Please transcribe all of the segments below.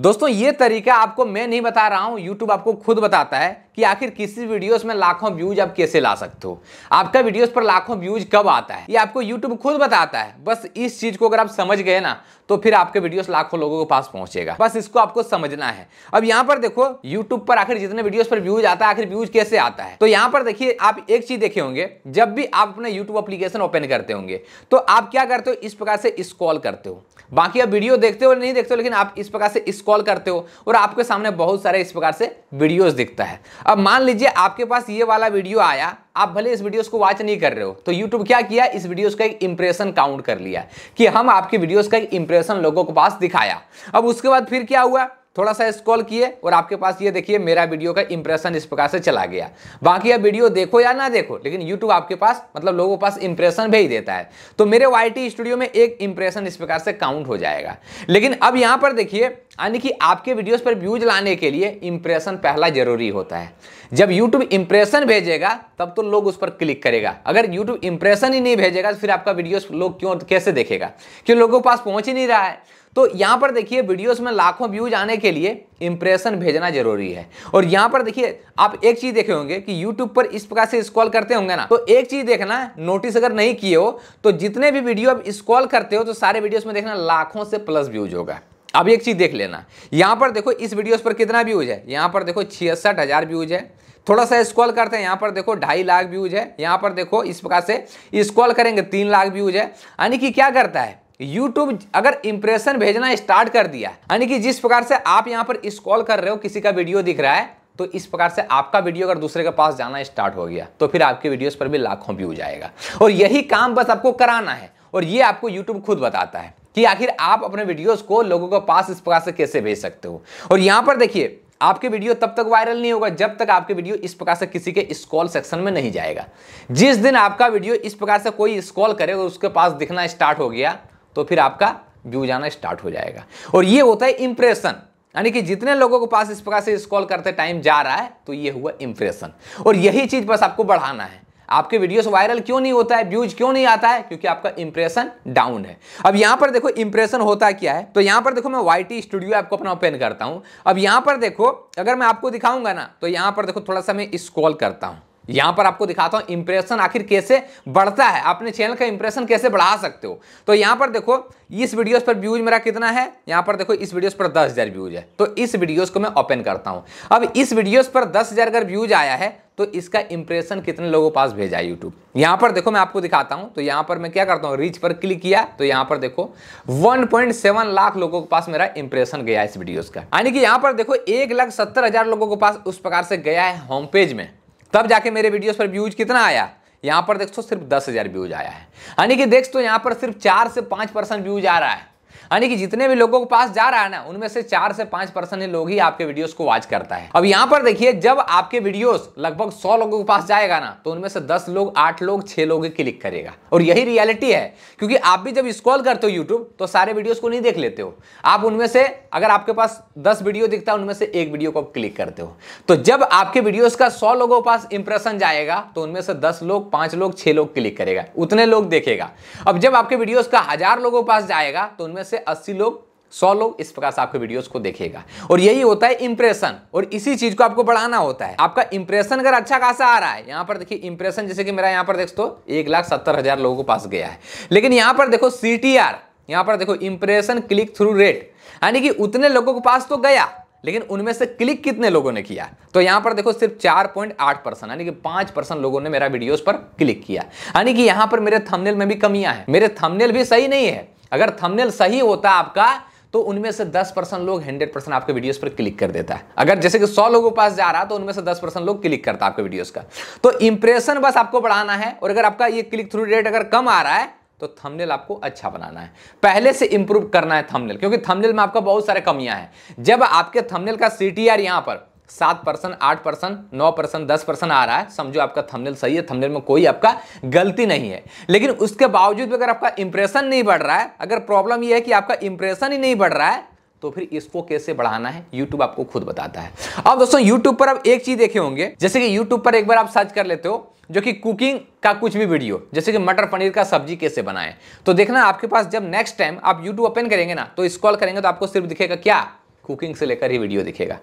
दोस्तों ये तरीका आपको मैं नहीं बता रहा हूं यूट्यूब आपको खुद बताता है कि आखिर किसी वीडियोस में लाखों व्यूज आप कैसे ला सकते हो आपका वीडियोस पर लाखों व्यूज कब आता है ये आपको यूट्यूब खुद बताता है बस इस चीज को अगर आप समझ गए ना तो फिर आपके वीडियोस लाखों लोगों के पास पहुंचेगा बस इसको आपको समझना है अब यहाँ पर देखो यूट्यूब पर आखिर जितने वीडियोस पर व्यूज आता है आखिर व्यूज कैसे आता है तो यहाँ पर देखिए आप एक चीज देखे होंगे जब भी आप अपने यूट्यूब अप्लीकेशन ओपन करते होंगे तो आप क्या करते हो इस प्रकार से स्कॉल करते हो बाकी आप वीडियो देखते हो नहीं देखते हो लेकिन आप इस प्रकार से स्कॉल करते हो और आपके सामने बहुत सारे इस प्रकार से वीडियोज दिखता है अब मान लीजिए आपके पास ये वाला वीडियो आया आप भले इस वीडियोस को वॉच नहीं कर रहे हो तो यूट्यूब क्या किया इस वीडियोस का एक इंप्रेशन काउंट कर लिया कि हम आपके वीडियोस का एक इंप्रेशन लोगों के पास दिखाया अब उसके बाद फिर क्या हुआ थोड़ा सा स्क्रॉल किए और आपके पास ये देखिए मेरा वीडियो का इंप्रेशन इस प्रकार से चला गया बाकी आप वीडियो देखो या ना देखो लेकिन यूट्यूब आपके पास मतलब लोगों के पास इंप्रेशन भेज देता है तो मेरे वाई स्टूडियो में एक इंप्रेशन इस प्रकार से काउंट हो जाएगा लेकिन अब यहाँ पर देखिए यानी कि आपके वीडियोज पर व्यूज लाने के लिए इंप्रेशन पहला जरूरी होता है जब YouTube इंप्रेशन भेजेगा तब तो लोग उस पर क्लिक करेगा अगर YouTube इंप्रेशन ही नहीं भेजेगा तो फिर आपका वीडियो लोग क्यों कैसे देखेगा क्यों लोगों के पास पहुंच ही नहीं रहा है तो यहां पर देखिए वीडियोस में लाखों व्यूज आने के लिए इंप्रेशन भेजना जरूरी है और यहां पर देखिए आप एक चीज़ देखे होंगे कि यूट्यूब पर इस प्रकार से स्क्रॉल करते होंगे ना तो एक चीज़ देखना नोटिस अगर नहीं किए हो तो जितने भी वीडियो आप स्क्रॉल करते हो तो सारे वीडियोस में देखना लाखों से प्लस व्यूज होगा अब एक चीज़ देख लेना यहां पर देखो इस वीडियो पर कितना व्यूज है यहां पर देखो छियासठ हज़ार व्यूज है थोड़ा सा स्क्रॉल करते हैं यहाँ पर देखो ढाई लाख व्यूज है यहाँ पर देखो इस प्रकार से स्क्रॉल करेंगे तीन लाख व्यूज है यानी कि क्या करता है यूट्यूब अगर इंप्रेशन भेजना स्टार्ट कर दिया यानी कि जिस प्रकार से आप यहाँ पर स्कॉल कर रहे हो किसी का वीडियो दिख रहा है तो इस प्रकार से आपका वीडियो अगर दूसरे के पास जाना स्टार्ट हो गया तो फिर आपके वीडियोस पर भी लाखों व्यूज आएगा और यही काम बस आपको कराना है और ये आपको यूट्यूब खुद बताता है कि आखिर आप अपने वीडियोस को लोगों के पास इस प्रकार से कैसे भेज सकते हो और यहाँ पर देखिए आपके वीडियो तब तक वायरल नहीं होगा जब तक आपके वीडियो इस प्रकार से किसी के स्कॉल सेक्शन में नहीं जाएगा जिस दिन आपका वीडियो इस प्रकार से कोई स्कॉल करेगा उसके पास दिखना स्टार्ट हो गया तो फिर आपका व्यूज आना स्टार्ट हो जाएगा और ये होता है इंप्रेशन यानी कि जितने लोगों के पास इस प्रकार से स्कॉल करते टाइम जा रहा है तो ये हुआ इंप्रेशन और यही चीज़ बस आपको बढ़ाना है आपके वीडियोस वायरल क्यों नहीं होता है व्यूज क्यों नहीं आता है क्योंकि आपका इंप्रेशन डाउन है अब यहां पर देखो इंप्रेशन होता क्या है तो यहां पर देखो मैं वाई स्टूडियो आपको अपना ओपन करता हूं अब यहां पर देखो अगर मैं आपको दिखाऊंगा ना तो यहां पर देखो थोड़ा सा मैं स्कॉल करता हूं यहां पर आपको दिखाता हूं इंप्रेशन आखिर कैसे बढ़ता है अपने चैनल का इंप्रेशन कैसे बढ़ा सकते हो तो यहां पर देखो इस वीडियोस पर व्यूज मेरा कितना है यहां पर देखो इस वीडियोस पर दस हजार व्यूज है तो इस वीडियोस को मैं ओपन करता हूं अब इस वीडियोस पर दस हजार अगर व्यूज आया है तो इसका इंप्रेशन कितने लोगों पास भेजा है यूट्यूब यहां पर देखो मैं आपको दिखाता हूं तो यहां पर मैं क्या करता हूं रीच पर क्लिक किया तो यहां पर देखो 1.7 लाख लोगों के पास मेरा इंप्रेशन गया इस वीडियोस का यानी कि यहां पर देखो एक लाख सत्तर हजार लोगों के पास उस प्रकार से गया है होम पेज में तब जाके मेरे वीडियोस पर व्यूज कितना आया यहाँ पर देखो सिर्फ दस हज़ार व्यूज आया है यानी कि देख तो यहाँ पर सिर्फ चार से पाँच परसेंट व्यूज आ रहा है यानी कि जितने भी लोगों के पास जा रहा है ना उनमें से चार से पांच परसेंट लोग ही आपके वीडियोस को वॉच करता है अब यहाँ पर देखिए जब आपके वीडियोस लगभग सौ लोगों के पास जाएगा ना तो उनमें से दस लोग आठ लोग छह लोग क्लिक करेगा और यही रियलिटी है क्योंकि आप भी जब स्क्रॉल करते हो यूट्यूब तो सारे वीडियोज को नहीं देख लेते हो आप उनमें से अगर आपके पास दस वीडियो दिखता है उनमें से एक वीडियो को आप क्लिक करते हो तो जब आपके वीडियोज का सौ लोगों के पास इंप्रेशन जाएगा तो उनमें से दस लोग पांच लोग छह लोग क्लिक करेगा उतने लोग देखेगा अब जब आपके वीडियोस का हजार लोगों के पास जाएगा तो उनमें से अस्सी लोग सौ लोग इस प्रकार से आपके वीडियोस को देखेगा और यही होता है इंप्रेशन और इसी चीज को आपको बढ़ाना होता है आपका इंप्रेशन अगर अच्छा खासा आ रहा है यहां पर देखिए इंप्रेशन जैसे कि मेरा यहां पर देखो तो एक लाख सत्तर हजार लोगों के पास गया है लेकिन यहां पर देखो सी टी आर यहां पर देखो इंप्रेशन क्लिक थ्रू रेट यानी कि उतने लोगों के पास तो गया लेकिन उनमें से क्लिक कितने लोगों ने किया तो यहां पर देखो सिर्फ चार पॉइंट आठ परसेंट यानी कि पांच परसेंट लोगों ने मेरा वीडियोस पर क्लिक किया यानी कि यहां पर मेरे थंबनेल में भी कमियां हैं मेरे थंबनेल भी सही नहीं है अगर थंबनेल सही होता आपका तो उनमें से 10 परसेंट लोग 100 परसेंट आपके वीडियोस पर क्लिक कर देता है अगर जैसे कि 100 लोगों के पास जा रहा है तो उनमें से 10 परसेंट लोग क्लिक करता है आपके वीडियोस का तो इंप्रेशन बस आपको बढ़ाना है और अगर आपका ये क्लिक थ्रू रेट अगर कम आ रहा है तो थंबनेल आपको अच्छा बनाना है पहले से इंप्रूव करना है थंबनेल क्योंकि थंबनेल में आपका बहुत सारे कमियां हैं जब आपके थंबनेल का सीटीआर यहां पर सात परसेंट आठ परसेंट नौ परसेंट दस परसेंट आ रहा है समझो आपका थंबनेल सही है थंबनेल में कोई आपका गलती नहीं है लेकिन उसके बावजूद भी अगर आपका इंप्रेशन नहीं बढ़ रहा है अगर प्रॉब्लम यह है कि आपका इंप्रेशन ही नहीं बढ़ रहा है तो फिर इसको कैसे बढ़ाना है YouTube आपको खुद बताता है अब दोस्तों YouTube पर आप एक चीज देखे होंगे जैसे कि YouTube पर एक बार आप सर्च कर लेते हो जो कि कुकिंग का कुछ भी वीडियो जैसे कि मटर पनीर का सब्जी कैसे बनाएं तो देखना आपके पास जब नेक्स्ट टाइम आप YouTube ओपन करेंगे ना तो स्क्रॉल करेंगे तो आपको सिर्फ दिखेगा क्या कुकिंग से लेकर ही वीडियो दिखेगा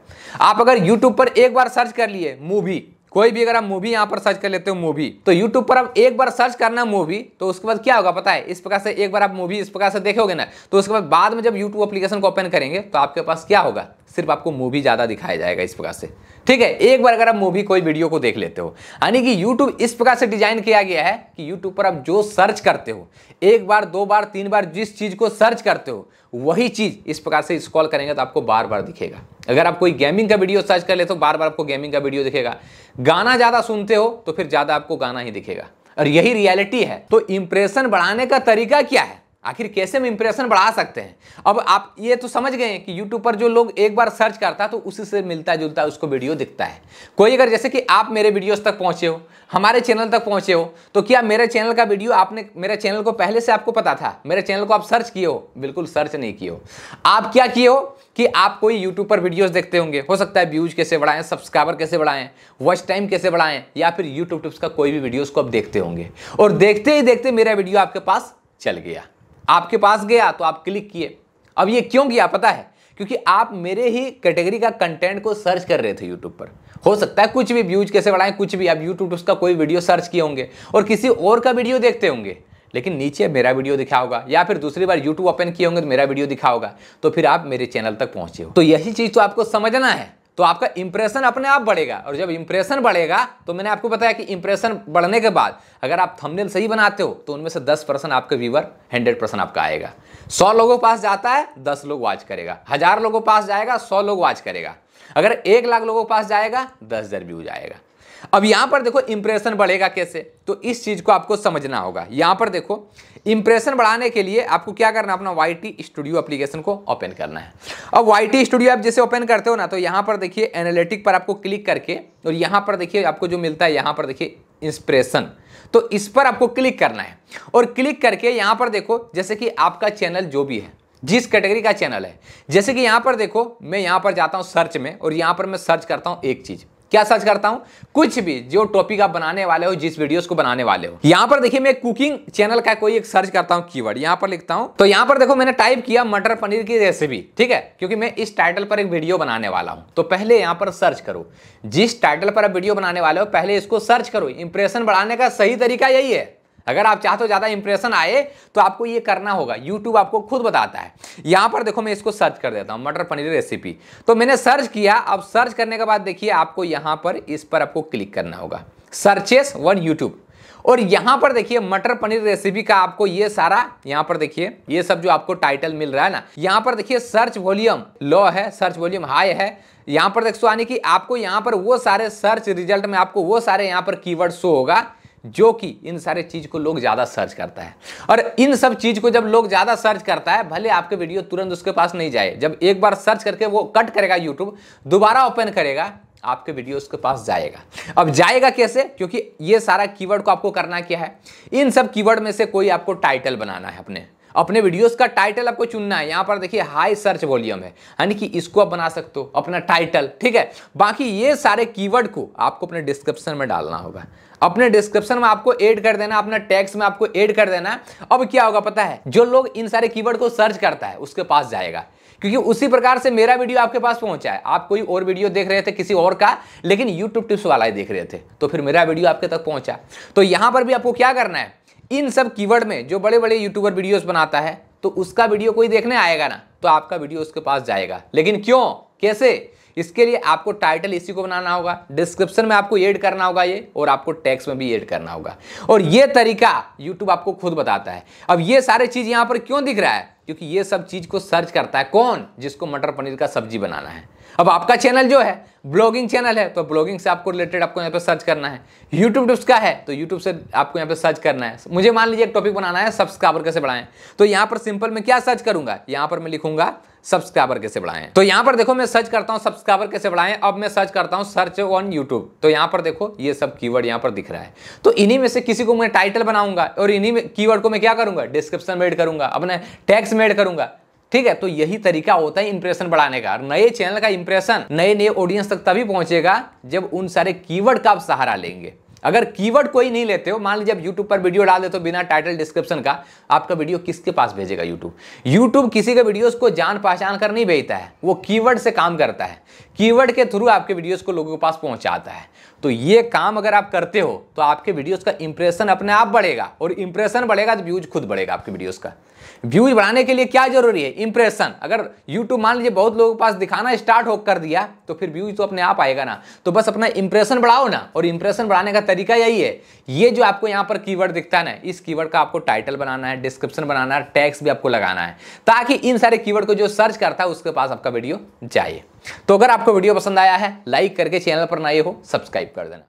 आप अगर यूट्यूब पर एक बार सर्च कर लिए मूवी कोई भी अगर आप मूवी यहाँ पर सर्च कर लेते हो मूवी तो यूट्यूब पर आप एक बार सर्च करना मूवी तो उसके बाद क्या होगा पता है इस प्रकार से एक बार आप मूवी इस प्रकार से देखोगे ना तो उसके बाद बाद में जब यूट्यूब एप्लीकेशन को ओपन करेंगे तो आपके पास क्या होगा सिर्फ आपको मूवी ज़्यादा दिखाया जाएगा इस प्रकार से ठीक है एक बार अगर आप मूवी कोई वीडियो को देख लेते हो यानी कि यूट्यूब इस प्रकार से डिजाइन किया गया है कि यूट्यूब पर आप जो सर्च करते हो एक बार दो बार तीन बार जिस चीज़ को सर्च करते हो वही चीज़ इस प्रकार से स्क्रॉल करेंगे तो आपको बार बार दिखेगा अगर आप कोई गेमिंग का वीडियो सर्च कर लेते हो बार बार आपको गेमिंग का वीडियो दिखेगा गाना ज़्यादा सुनते हो तो फिर ज़्यादा आपको गाना ही दिखेगा और यही रियलिटी है तो इंप्रेशन बढ़ाने का तरीका क्या है आखिर कैसे हम इंप्रेशन बढ़ा सकते हैं अब आप ये तो समझ गए हैं कि यूट्यूब पर जो लोग एक बार सर्च करता है तो उसी से मिलता जुलता उसको वीडियो दिखता है कोई अगर जैसे कि आप मेरे वीडियोस तक पहुंचे हो हमारे चैनल तक पहुंचे हो तो क्या मेरे चैनल का वीडियो आपने मेरे चैनल को पहले से आपको पता था मेरे चैनल को आप सर्च किए हो बिल्कुल सर्च नहीं किए हो आप क्या किए हो कि आप कोई यूट्यूब पर वीडियोज़ देखते होंगे हो सकता है व्यूज कैसे बढ़ाएं सब्सक्राइबर कैसे बढ़ाएं वॉच टाइम कैसे बढ़ाएं या फिर यूट्यूब टिप्स का कोई भी वीडियोज़ को आप देखते होंगे और देखते ही देखते मेरा वीडियो आपके पास चल गया आपके पास गया तो आप क्लिक किए अब ये क्यों किया पता है क्योंकि आप मेरे ही कैटेगरी का कंटेंट को सर्च कर रहे थे यूट्यूब पर हो सकता है कुछ भी व्यूज कैसे बढ़ाएं कुछ भी आप यूट्यूब उसका कोई वीडियो सर्च किए होंगे और किसी और का वीडियो देखते होंगे लेकिन नीचे मेरा वीडियो दिखा होगा या फिर दूसरी बार यूट्यूब ओपन किए होंगे तो मेरा वीडियो दिखा होगा तो फिर आप मेरे चैनल तक पहुंचे हो तो यही चीज़ तो आपको समझना है तो आपका इंप्रेशन अपने आप बढ़ेगा और जब इंप्रेशन बढ़ेगा तो मैंने आपको बताया कि इंप्रेशन बढ़ने के बाद अगर आप थंबनेल सही बनाते हो तो उनमें से दस परसेंट आपके व्यूवर हंड्रेड परसेंट आपका आएगा सौ लोगों के पास जाता है दस लोग वॉच करेगा हजार लोगों के पास जाएगा सौ लोग वॉच करेगा अगर एक लाख लोगों के पास जाएगा दस हजार जाएगा अब यहां पर देखो इंप्रेशन बढ़ेगा कैसे तो इस चीज को आपको समझना होगा यहां पर देखो इंप्रेशन बढ़ाने के लिए आपको क्या करना अपना वाई टी स्टूडियो एप्लीकेशन को ओपन करना है अब वाई टी स्टूडियो आप जैसे ओपन करते हो ना तो यहां पर देखिए एनालिटिक पर आपको क्लिक करके और यहां पर देखिए आपको जो मिलता है यहां पर देखिए इंस्पिरेशन तो इस पर आपको क्लिक करना है और क्लिक करके यहां पर देखो जैसे कि आपका चैनल जो भी है जिस कैटेगरी का चैनल है जैसे कि यहां पर देखो मैं यहां पर जाता हूं सर्च में और यहां पर मैं सर्च करता हूं एक चीज़ क्या सर्च करता हूं कुछ भी जो टॉपिक आप बनाने वाले हो जिस वीडियोस को बनाने वाले हो यहाँ पर देखिए मैं कुकिंग चैनल का कोई एक सर्च करता हूं कीवर्ड यहां पर लिखता हूं तो यहाँ पर देखो मैंने टाइप किया मटर पनीर की रेसिपी ठीक है क्योंकि मैं इस टाइटल पर एक वीडियो बनाने वाला हूं तो पहले यहां पर सर्च करो जिस टाइटल पर आप वीडियो बनाने वाले हो पहले इसको सर्च करो इंप्रेशन बढ़ाने का सही तरीका यही है अगर आप चाहते हो ज़्यादा इंप्रेशन आए तो आपको ये करना होगा यूट्यूब आपको खुद बताता है यहां पर देखो मैं इसको सर्च कर देता हूं मटर पनीर रेसिपी तो मैंने सर्च किया अब सर्च करने के बाद देखिए आपको यहां पर इस पर आपको क्लिक करना होगा सर्चेस वन यूट्यूब और यहां पर देखिए मटर पनीर रेसिपी का आपको ये सारा यहां पर देखिए ये सब जो आपको टाइटल मिल रहा है ना यहां पर देखिए सर्च वॉल्यूम लो है सर्च वॉल्यूम हाई है यहां पर देखो यानी कि आपको यहां पर वो सारे सर्च रिजल्ट में आपको वो सारे यहां पर कीवर्ड शो होगा जो कि इन सारे चीज़ को लोग ज़्यादा सर्च करता है और इन सब चीज़ को जब लोग ज़्यादा सर्च करता है भले आपके वीडियो तुरंत उसके पास नहीं जाए जब एक बार सर्च करके वो कट करेगा यूट्यूब दोबारा ओपन करेगा आपके वीडियो उसके पास जाएगा अब जाएगा कैसे क्योंकि ये सारा कीवर्ड को आपको करना क्या है इन सब कीवर्ड में से कोई आपको टाइटल बनाना है अपने अपने वीडियोस का टाइटल आपको चुनना है यहां पर देखिए हाई सर्च वॉल्यूम है यानी कि इसको आप बना सकते हो अपना टाइटल ठीक है बाकी ये सारे कीवर्ड को आपको अपने डिस्क्रिप्शन में डालना होगा अपने डिस्क्रिप्शन में आपको एड कर देना अपना टैक्स में आपको एड कर देना अब क्या होगा पता है जो लोग इन सारे कीवर्ड को सर्च करता है उसके पास जाएगा क्योंकि उसी प्रकार से मेरा वीडियो आपके पास पहुंचा है आप कोई और वीडियो देख रहे थे किसी और का लेकिन यूट्यूब टिप्स वाला ही देख रहे थे तो फिर मेरा वीडियो आपके तक पहुंचा तो यहां पर भी आपको क्या करना है इन सब कीवर्ड में जो बड़े बड़े यूट्यूबर वीडियोस बनाता है तो उसका वीडियो कोई देखने आएगा ना तो आपका वीडियो उसके पास जाएगा लेकिन क्यों कैसे इसके लिए आपको टाइटल इसी को बनाना होगा डिस्क्रिप्शन में आपको ऐड करना होगा ये और आपको टैक्स में भी ऐड करना होगा और ये तरीका यूट्यूब आपको खुद बताता है अब ये सारे चीज़ यहाँ पर क्यों दिख रहा है क्योंकि ये सब चीज़ को सर्च करता है कौन जिसको मटर पनीर का सब्जी बनाना है अब आपका चैनल जो है ब्लॉगिंग चैनल है तो ब्लॉगिंग से आपको रिलेटेड आपको यहाँ पे सर्च करना है यूट्यूब टिप्स का है तो यूट्यूब से आपको यहाँ पे सर्च करना है मुझे मान लीजिए एक टॉपिक बनाना है सब्सक्राइबर कैसे बढ़ाएं तो यहाँ पर सिंपल मैं क्या सर्च करूंगा यहाँ पर मैं लिखूंगा सब्सक्राइबर कैसे बढ़ाएं तो यहाँ पर देखो मैं सर्च करता हूँ सब्सक्राइबर कैसे बढ़ाएं अब मैं सर्च करता हूँ सर्च ऑन यूट्यूब तो यहाँ पर देखो ये सब की यहाँ पर दिख रहा है तो इन्हीं में से किसी को मैं टाइटल बनाऊंगा और इन्हीं में की को मैं क्या करूंगा डिस्क्रिप्शन में एड करूंगा अपने टैक्स में एड करूंगा ठीक है तो यही तरीका होता है इंप्रेशन बढ़ाने का और नए चैनल का इंप्रेशन नए नए ऑडियंस तक तभी पहुंचेगा जब उन सारे कीवर्ड का आप सहारा लेंगे अगर कीवर्ड कोई नहीं लेते हो मान लीजिए आप यूट्यूब पर वीडियो डाल देते हो बिना टाइटल डिस्क्रिप्शन का आपका वीडियो किसके पास भेजेगा यूट्यूब यूट्यूब किसी के वीडियोस को जान पहचान कर नहीं भेजता है वो कीवर्ड से काम करता है कीवर्ड के थ्रू आपके वीडियोस को लोगों के पास पहुंचाता है तो ये काम अगर आप करते हो तो आपके वीडियोज का इंप्रेशन अपने आप बढ़ेगा और इंप्रेशन बढ़ेगा तो व्यूज खुद बढ़ेगा आपके वीडियोज़ का व्यूज बढ़ाने के लिए क्या जरूरी है इंप्रेशन अगर यूट्यूब मान लीजिए बहुत लोगों के पास दिखाना स्टार्ट हो कर दिया तो फिर व्यूज तो अपने आप आएगा ना तो बस अपना इंप्रेशन बढ़ाओ ना और इंप्रेशन बढ़ाने का तरीका यही है ये जो आपको यहाँ पर कीवर्ड दिखता है ना इस कीवर्ड का आपको टाइटल बनाना है डिस्क्रिप्शन बनाना है टैक्स भी आपको लगाना है ताकि इन सारे कीवर्ड को जो सर्च करता है उसके पास आपका वीडियो जाए तो अगर आपको वीडियो पसंद आया है लाइक करके चैनल पर नए हो सब्सक्राइब कर देना